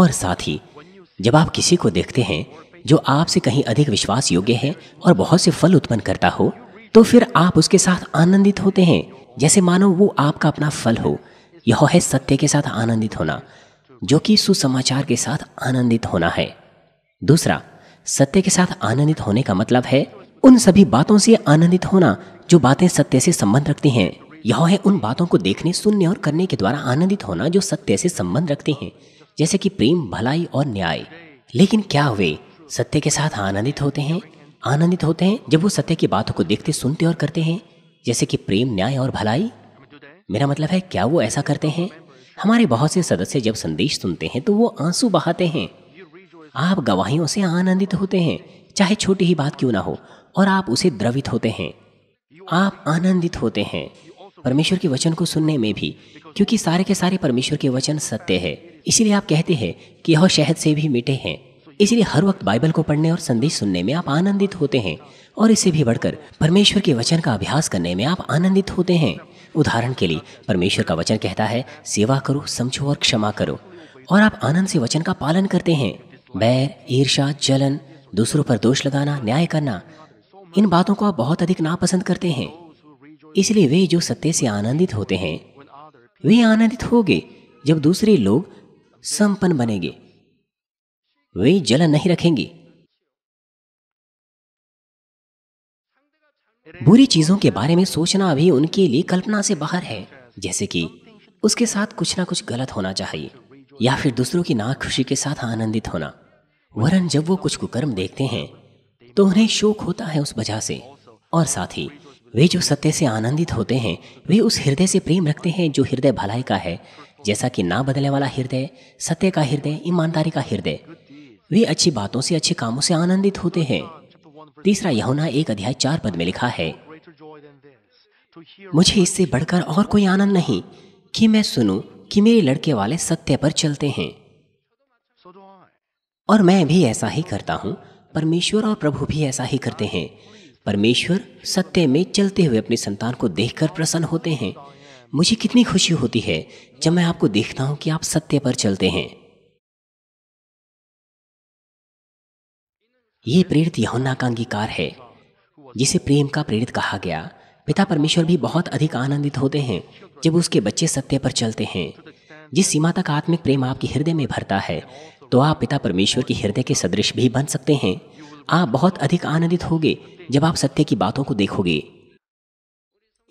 और साथ ही जब आप किसी को देखते हैं जो आपसे कहीं अधिक विश्वास योग्य है और बहुत से फल उत्पन्न करता हो तो फिर आप उसके साथ आनंदित होते हैं जैसे मानो वो आपका अपना फल हो यह है सत्य के साथ आनंदित होना जो कि सुसमाचार के साथ आनंदित होना है दूसरा सत्य के साथ आनंदित होने का मतलब है उन सभी बातों से आनंदित होना जो बातें सत्य से संबंध रखती हैं यह है उन बातों को देखने सुनने और करने के द्वारा आनंदित होना जो सत्य से संबंध रखते हैं जैसे कि प्रेम भलाई और न्याय लेकिन क्या वे सत्य के साथ आनंदित होते हैं आनंदित होते हैं जब वो सत्य की बातों को देखते सुनते और करते हैं जैसे कि प्रेम न्याय और भलाई मेरा मतलब है क्या वो ऐसा करते हैं हमारे बहुत से सदस्य जब संदेश सुनते हैं तो वो आंसू बहाते हैं आप गवाहियों से आनंदित होते हैं चाहे छोटी ही बात क्यों ना हो और आप उसे द्रवित होते हैं आप आनंदित होते हैं परमेश्वर के वचन को सुनने में भी क्योंकि सारे के सारे परमेश्वर के वचन सत्य है इसीलिए आप कहते हैं कि यह शहद से भी मीठे हैं इसलिए हर वक्त बाइबल को पढ़ने और संदेश सुनने में आप आनंदित होते हैं और इससे भी बढ़कर परमेश्वर के वचन का अभ्यास करने में आप आनंदित होते हैं उदाहरण के लिए परमेश्वर का वचन कहता है सेवा करो समझो और क्षमा करो और आप आनंद से वचन का पालन करते हैं बैर ईर्षा जलन दूसरों पर दोष लगाना न्याय करना इन बातों को आप बहुत अधिक नापसंद करते हैं इसलिए वे जो सत्य से आनंदित होते हैं वे आनंदित होंगे जब दूसरे लोग संपन्न बनेंगे वे जलन नहीं रखेंगे बुरी चीज़ों के बारे में सोचना भी उनके लिए कल्पना से बाहर है जैसे कि उसके साथ कुछ ना कुछ गलत होना चाहिए या फिर दूसरों की ना खुशी के साथ आनंदित होना वरन जब वो कुछ कुकर्म देखते हैं तो उन्हें शोक होता है उस वजह से और साथ ही वे जो सत्य से आनंदित होते हैं वे उस हृदय से प्रेम रखते हैं जो हृदय भलाई का है जैसा कि ना बदलने वाला हृदय सत्य का हृदय ईमानदारी का हृदय वे अच्छी बातों से अच्छे कामों से आनंदित होते हैं तीसरा यहुना एक अध्याय चार पद में लिखा है मुझे इससे बढ़कर और कोई आनंद नहीं कि मैं सुनूं कि मेरे लड़के वाले सत्य पर चलते हैं और मैं भी ऐसा ही करता हूं परमेश्वर और प्रभु भी ऐसा ही करते हैं परमेश्वर सत्य में चलते हुए अपने संतान को देखकर प्रसन्न होते हैं मुझे कितनी खुशी होती है जब मैं आपको देखता हूं कि आप सत्य पर चलते हैं ये प्रेरित यहुन्ना का अंगीकार है जिसे प्रेम का प्रेरित कहा गया पिता परमेश्वर भी बहुत अधिक आनंदित होते हैं जब उसके बच्चे सत्य पर चलते हैं जिस सीमा तक आत्मिक प्रेम आपके हृदय में भरता है तो आप पिता परमेश्वर के हृदय के सदृश भी बन सकते हैं आप बहुत अधिक आनंदित होंगे जब आप सत्य की बातों को देखोगे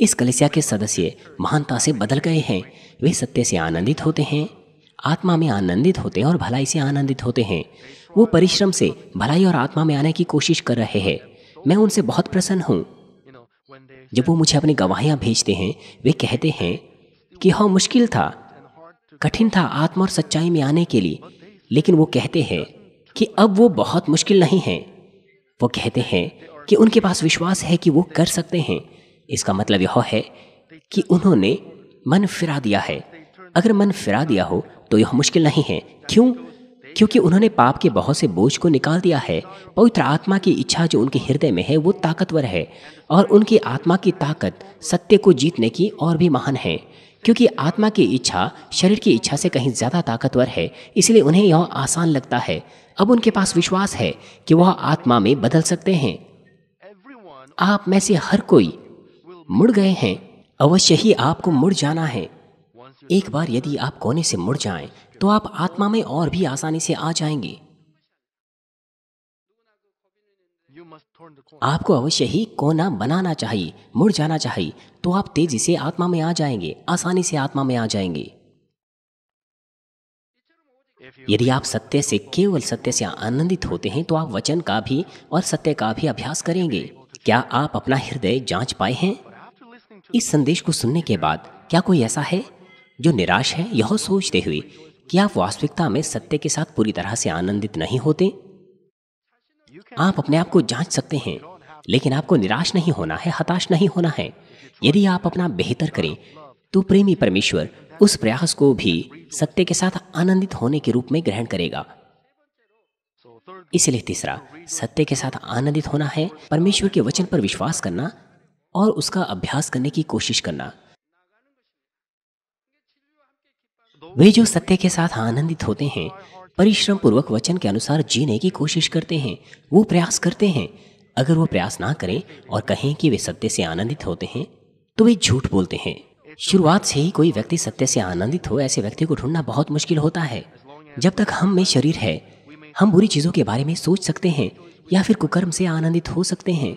इस कलिसिया के सदस्य महानता से बदल गए हैं वे सत्य से आनंदित होते हैं आत्मा में आनंदित होते हैं और भलाई से आनंदित होते हैं वो परिश्रम से भलाई और आत्मा में आने की कोशिश कर रहे हैं मैं उनसे बहुत प्रसन्न हूँ जब वो मुझे अपनी गवाहियाँ भेजते हैं वे कहते हैं कि हाँ मुश्किल था कठिन था आत्मा और सच्चाई में आने के लिए लेकिन वो कहते हैं कि अब वो बहुत मुश्किल नहीं है वो कहते हैं कि उनके पास विश्वास है कि वो कर सकते हैं इसका मतलब यह है कि उन्होंने मन फिरा दिया है अगर मन फिरा दिया हो तो यह मुश्किल नहीं है क्यों क्योंकि उन्होंने पाप के बहुत से बोझ को निकाल दिया है पवित्र आत्मा की इच्छा जो उनके हृदय में है वो ताकतवर है और उनकी आत्मा की ताकत सत्य को जीतने की और भी महान है क्योंकि आत्मा की इच्छा शरीर की इच्छा से कहीं ज़्यादा ताकतवर है इसलिए उन्हें यह आसान लगता है अब उनके पास विश्वास है कि वह आत्मा में बदल सकते हैं आप में से हर कोई मुड़ गए हैं अवश्य ही आपको मुड़ जाना है एक बार यदि आप कोने से मुड़ जाएं तो आप आत्मा में और भी आसानी से आ जाएंगे आपको अवश्य ही कोना बनाना चाहिए मुड़ जाना चाहिए तो आप तेजी से आत्मा में आ जाएंगे आसानी से आत्मा में आ जाएंगे यदि आप सत्य से केवल सत्य से आनंदित होते हैं तो आप वचन का भी और सत्य का भी अभ्यास करेंगे क्या आप अपना हृदय जांच पाए हैं इस संदेश को सुनने के बाद क्या कोई ऐसा है जो निराश है यह सोचते हुए कि आप वास्तविकता में सत्य के साथ पूरी तरह से आनंदित नहीं होते आप अपने आप को जांच सकते हैं लेकिन आपको निराश नहीं होना है हताश नहीं होना है यदि आप अपना बेहतर करें तो प्रेमी परमेश्वर उस प्रयास को भी सत्य के साथ आनंदित होने के रूप में ग्रहण करेगा इसलिए तीसरा सत्य के साथ आनंदित होना है परमेश्वर के वचन पर विश्वास करना और उसका अभ्यास करने की कोशिश करना वे जो सत्य के साथ आनंदित होते हैं परिश्रम पूर्वक वचन के अनुसार जीने की कोशिश करते हैं वो प्रयास करते हैं अगर वो प्रयास ना करें और कहें कि वे सत्य से आनंदित होते हैं तो वे झूठ बोलते हैं शुरुआत से ही कोई व्यक्ति सत्य से आनंदित हो ऐसे व्यक्ति को ढूंढना बहुत मुश्किल होता है जब तक हम में शरीर है हम बुरी चीज़ों के बारे में सोच सकते हैं या फिर कुकर्म से आनंदित हो सकते हैं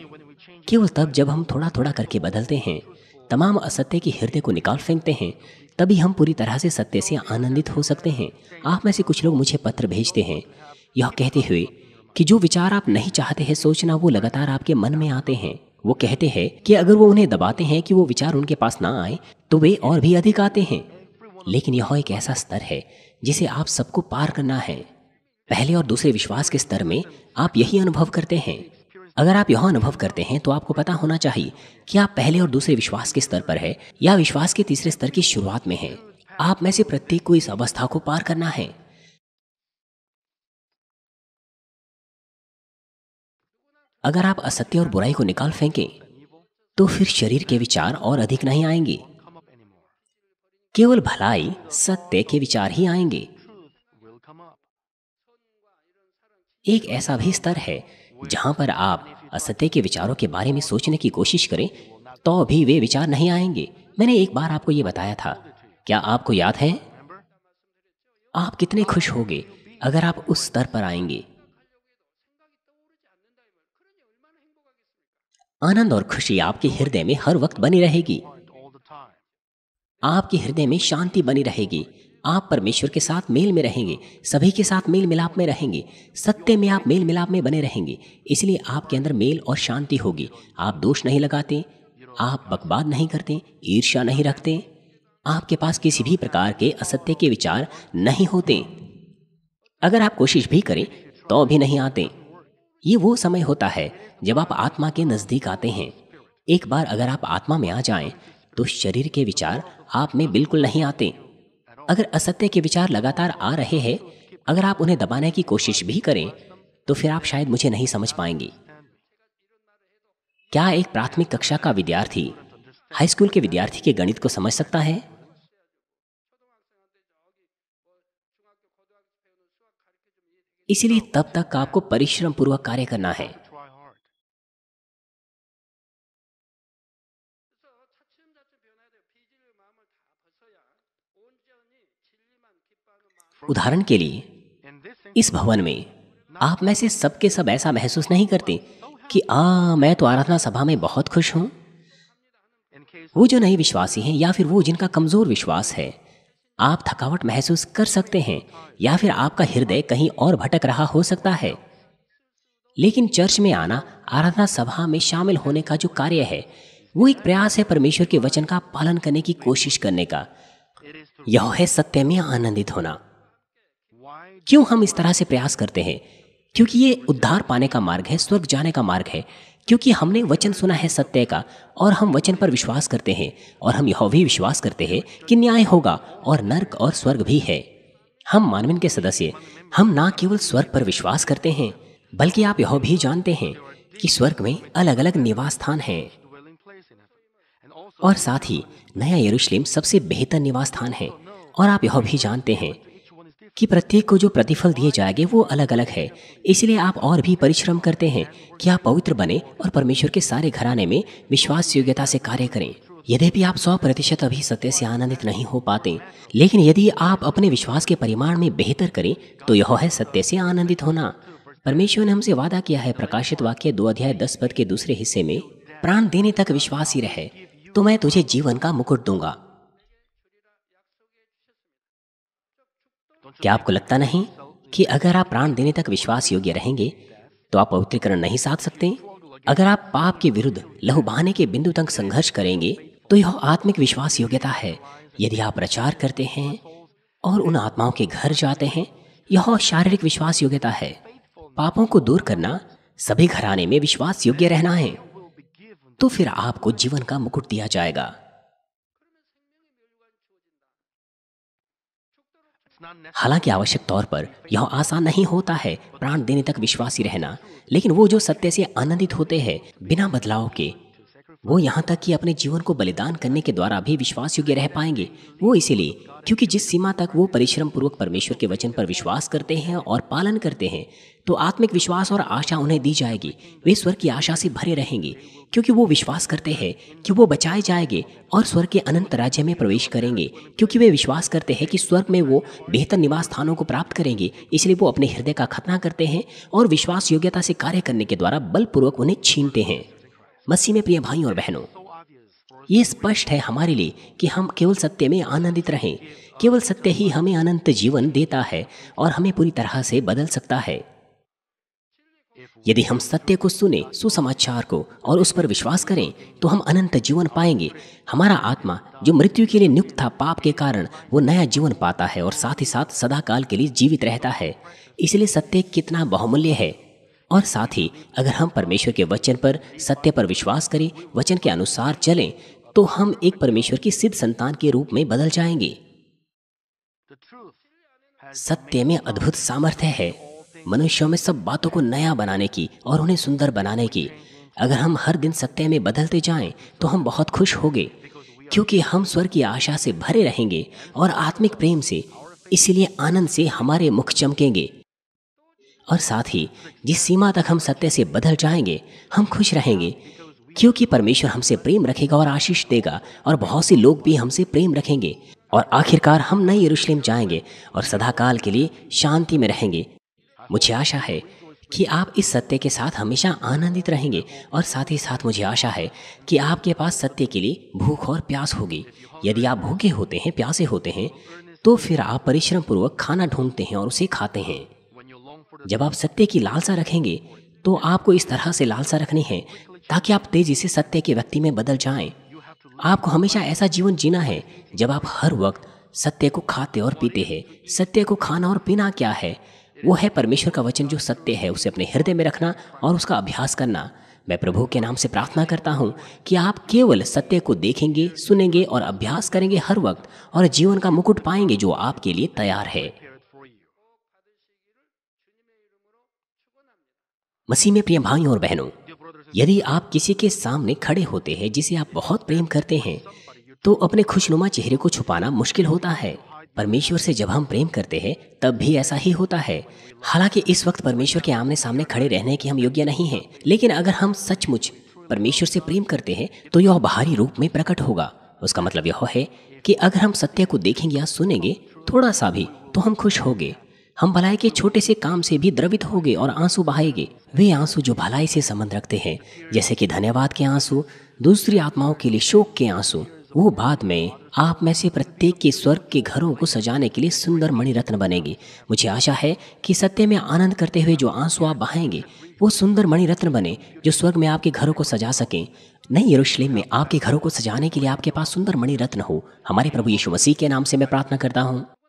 केवल तब जब हम थोड़ा थोड़ा करके बदलते हैं तमाम असत्य की हृदय को निकाल फेंकते हैं तभी हम पूरी तरह से सत्य से आनंदित हो सकते हैं आप में से कुछ लोग मुझे पत्र भेजते हैं यह कहते हुए कि जो विचार आप नहीं चाहते हैं सोचना वो लगातार आपके मन में आते हैं वो कहते हैं कि अगर वो उन्हें दबाते हैं कि वो विचार उनके पास ना आए तो वे और भी अधिक आते हैं लेकिन यह एक ऐसा स्तर है जिसे आप सबको पार करना है पहले और दूसरे विश्वास के स्तर में आप यही अनुभव करते हैं अगर आप यह अनुभव करते हैं तो आपको पता होना चाहिए कि आप पहले और दूसरे विश्वास के स्तर पर है या विश्वास के तीसरे स्तर की शुरुआत में है आप में से प्रत्येक को इस अवस्था को पार करना है अगर आप असत्य और बुराई को निकाल फेंकें तो फिर शरीर के विचार और अधिक नहीं आएंगे केवल भलाई सत्य के विचार ही आएंगे एक ऐसा भी स्तर है जहां पर आप असत्य के विचारों के बारे में सोचने की कोशिश करें तो भी वे विचार नहीं आएंगे मैंने एक बार आपको यह बताया था क्या आपको याद है आप कितने खुश होंगे अगर आप उस स्तर पर आएंगे आनंद और खुशी आपके हृदय में हर वक्त बनी रहेगी आपके हृदय में शांति बनी रहेगी आप परमेश्वर के साथ मेल में रहेंगे सभी के साथ मेल मिलाप में रहेंगे सत्य में आप मेल मिलाप में बने रहेंगे इसलिए आपके अंदर मेल और शांति होगी आप दोष नहीं लगाते आप बकवाद नहीं करते ईर्ष्या नहीं रखते आपके पास किसी भी प्रकार के असत्य के विचार नहीं होते अगर आप कोशिश भी करें तो भी नहीं आते ये वो समय होता है जब आप आत्मा के नज़दीक आते हैं एक बार अगर आप आत्मा में आ जाएं, तो शरीर के विचार आप में बिल्कुल नहीं आते अगर असत्य के विचार लगातार आ रहे हैं अगर आप उन्हें दबाने की कोशिश भी करें तो फिर आप शायद मुझे नहीं समझ पाएंगे क्या एक प्राथमिक कक्षा का विद्यार्थी हाई स्कूल के विद्यार्थी के गणित को समझ सकता है इसलिए तब तक आपको परिश्रम पूर्वक कार्य करना है उदाहरण के लिए इस भवन में आप में से सबके सब ऐसा महसूस नहीं करते कि आ हाँ, मैं तो आराधना सभा में बहुत खुश हूं वो जो नए विश्वासी हैं या फिर वो जिनका कमजोर विश्वास है आप थकावट महसूस कर सकते हैं या फिर आपका हृदय कहीं और भटक रहा हो सकता है लेकिन चर्च में आना आराधना सभा में शामिल होने का जो कार्य है वो एक प्रयास है परमेश्वर के वचन का पालन करने की कोशिश करने का यह है सत्य में आनंदित होना क्यों हम इस तरह से प्रयास करते हैं क्योंकि ये उद्धार पाने का मार्ग है स्वर्ग जाने का मार्ग है क्योंकि हमने वचन सुना है सत्य का और हम वचन पर विश्वास करते हैं और हम यह भी विश्वास करते हैं कि न्याय होगा और नर्क और स्वर्ग भी है हम मानविन के सदस्य हम ना केवल स्वर्ग पर विश्वास करते हैं बल्कि आप यह भी जानते हैं कि स्वर्ग में अलग अलग निवास स्थान है और साथ ही नया यरूशलेम सबसे बेहतर निवास स्थान है और आप यह भी जानते हैं कि प्रत्येक को जो प्रतिफल दिए जाएंगे वो अलग अलग है इसलिए आप और भी परिश्रम करते हैं कि आप पवित्र बने और परमेश्वर के सारे घराने में विश्वास योग्यता से कार्य करें यद्यपि आप सौ प्रतिशत अभी सत्य से आनंदित नहीं हो पाते लेकिन यदि आप अपने विश्वास के परिमाण में बेहतर करें तो यह है सत्य से आनंदित होना परमेश्वर ने हमसे वादा किया है प्रकाशित वाक्य दो अध्याय दस पद के दूसरे हिस्से में प्राण देने तक विश्वास ही रहे तो मैं तुझे जीवन का मुकुट दूंगा क्या आपको लगता नहीं कि अगर आप प्राण देने तक विश्वास योग्य रहेंगे तो आप पवित्रीकरण नहीं साध सकते अगर आप पाप के विरुद्ध लहू बहाने के बिंदु तक संघर्ष करेंगे तो यह आत्मिक विश्वास योग्यता है यदि आप प्रचार करते हैं और उन आत्माओं के घर जाते हैं यह शारीरिक विश्वास योग्यता है पापों को दूर करना सभी घराने में विश्वास योग्य रहना है तो फिर आपको जीवन का मुकुट दिया जाएगा हालांकि आवश्यक तौर पर यह आसान नहीं होता है प्राण देने तक विश्वासी रहना लेकिन वो जो सत्य से आनंदित होते हैं बिना बदलाव के वो यहाँ तक कि अपने जीवन को बलिदान करने के द्वारा भी विश्वास योग्य रह पाएंगे वो इसीलिए क्योंकि जिस सीमा तक वो परिश्रम पूर्वक परमेश्वर के वचन पर विश्वास करते हैं और पालन करते हैं तो आत्मिक विश्वास और आशा उन्हें दी जाएगी वे स्वर की आशा से भरे रहेंगे क्योंकि वो विश्वास करते हैं कि वो बचाए जाएंगे और स्वर के अनंत राज्य में प्रवेश करेंगे क्योंकि वे विश्वास करते हैं कि स्वर्ग में वो बेहतर निवास स्थानों को प्राप्त करेंगे इसलिए वो अपने हृदय का खतना करते हैं और विश्वास योग्यता से कार्य करने के द्वारा बलपूर्वक उन्हें छीनते हैं मसीह में प्रिय भाई और बहनों ये स्पष्ट है हमारे लिए कि हम केवल सत्य में आनंदित रहें केवल सत्य ही हमें अनंत जीवन देता है और हमें पूरी तरह से बदल सकता है यदि हम सत्य को सुने सुसमाचार को और उस पर विश्वास करें तो हम अनंत जीवन पाएंगे हमारा आत्मा जो मृत्यु के लिए नियुक्त था पाप के कारण वो नया जीवन पाता है और साथ ही साथ सदाकाल के लिए जीवित रहता है इसलिए सत्य कितना बहुमूल्य है और साथ ही अगर हम परमेश्वर के वचन पर सत्य पर विश्वास करें वचन के अनुसार चलें तो हम एक परमेश्वर की सिद्ध संतान के रूप में बदल जाएंगे सत्य में अद्भुत सामर्थ्य है मनुष्यों में सब बातों को नया बनाने की और उन्हें सुंदर बनाने की अगर हम हर दिन सत्य में बदलते जाएं, तो हम बहुत खुश होंगे क्योंकि हम स्वर की आशा से भरे रहेंगे और आत्मिक प्रेम से इसलिए आनंद से हमारे मुख चमकेंगे और साथ ही जिस सीमा तक हम सत्य से बदल जाएंगे हम खुश रहेंगे क्योंकि परमेश्वर हमसे प्रेम रखेगा और आशीष देगा और बहुत से लोग भी हमसे प्रेम रखेंगे और आखिरकार हम नए यरूशलेम जाएंगे और सदाकाल के लिए शांति में रहेंगे मुझे आशा है कि आप इस सत्य के साथ हमेशा आनंदित रहेंगे और साथ ही साथ मुझे आशा है कि आपके पास सत्य के लिए भूख और प्यास होगी यदि आप भूखे होते हैं प्यासे होते हैं तो फिर आप परिश्रम पूर्वक खाना ढूंढते हैं और उसे खाते हैं जब आप सत्य की लालसा रखेंगे तो आपको इस तरह से लालसा रखनी है ताकि आप तेजी से सत्य के व्यक्ति में बदल जाएं। आपको हमेशा ऐसा जीवन जीना है जब आप हर वक्त सत्य को खाते और पीते हैं सत्य को खाना और पीना क्या है वो है परमेश्वर का वचन जो सत्य है उसे अपने हृदय में रखना और उसका अभ्यास करना मैं प्रभु के नाम से प्रार्थना करता हूँ कि आप केवल सत्य को देखेंगे सुनेंगे और अभ्यास करेंगे हर वक्त और जीवन का मुकुट पाएंगे जो आपके लिए तैयार है मसीह में प्रिय भाइयों और बहनों यदि आप किसी के सामने खड़े होते हैं जिसे आप बहुत प्रेम करते हैं तो अपने खुशनुमा चेहरे को छुपाना मुश्किल होता है परमेश्वर से जब हम प्रेम करते हैं तब भी ऐसा ही होता है हालांकि इस वक्त परमेश्वर के आमने सामने खड़े रहने के हम योग्य नहीं हैं लेकिन अगर हम सचमुच परमेश्वर से प्रेम करते हैं तो यह बाहरी रूप में प्रकट होगा उसका मतलब यह है कि अगर हम सत्य को देखेंगे या सुनेंगे थोड़ा सा भी तो हम खुश होंगे हम भलाई के छोटे से काम से भी द्रवित होंगे और आंसू बहाएंगे वे आंसू जो भलाई से संबंध रखते हैं जैसे कि धन्यवाद के आंसू दूसरी आत्माओं के लिए शोक के आंसू वो बाद में आप में से प्रत्येक के स्वर्ग के घरों को सजाने के लिए सुंदर मणि रत्न बनेगी मुझे आशा है कि सत्य में आनंद करते हुए जो आंसू आप बहाएंगे वो सुंदर मणि रत्न बने जो स्वर्ग में आपके घरों को सजा सकें नई यरूशलेम में आपके घरों को सजाने के लिए आपके पास सुंदर मणि रत्न हो हमारे प्रभु यीशु मसीह के नाम से मैं प्रार्थना करता हूँ